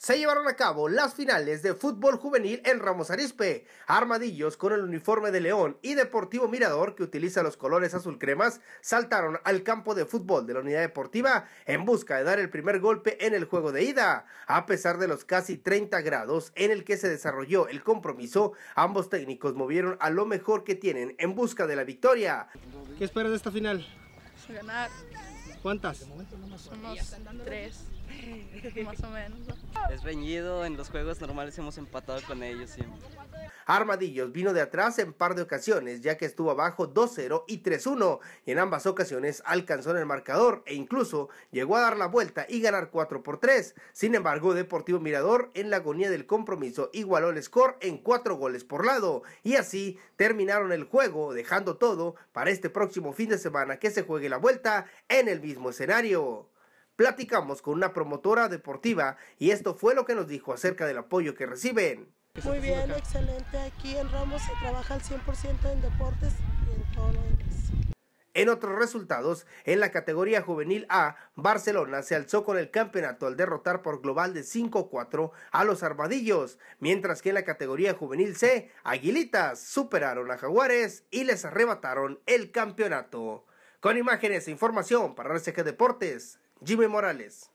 se llevaron a cabo las finales de fútbol juvenil en Ramos Arispe. Armadillos con el uniforme de León y Deportivo Mirador, que utiliza los colores azul cremas, saltaron al campo de fútbol de la unidad deportiva en busca de dar el primer golpe en el juego de ida. A pesar de los casi 30 grados en el que se desarrolló el compromiso, ambos técnicos movieron a lo mejor que tienen en busca de la victoria. ¿Qué esperas de esta final? ganar. ¿Cuántas? Somos tres, más o menos. Es reñido, en los juegos normales hemos empatado con ellos siempre. Armadillos vino de atrás en par de ocasiones, ya que estuvo abajo 2-0 y 3-1, y en ambas ocasiones alcanzó en el marcador e incluso llegó a dar la vuelta y ganar 4 por 3. Sin embargo, Deportivo Mirador, en la agonía del compromiso, igualó el score en 4 goles por lado, y así terminaron el juego, dejando todo para este próximo fin de semana que se juegue la vuelta en el mismo escenario. Platicamos con una promotora deportiva y esto fue lo que nos dijo acerca del apoyo que reciben muy bien, excelente. Aquí en Ramos se trabaja al 100% en deportes y en todo lo demás. En otros resultados, en la categoría juvenil A, Barcelona se alzó con el campeonato al derrotar por global de 5-4 a los Armadillos, mientras que en la categoría juvenil C, Aguilitas superaron a Jaguares y les arrebataron el campeonato. Con imágenes e información para RCG Deportes, Jimmy Morales.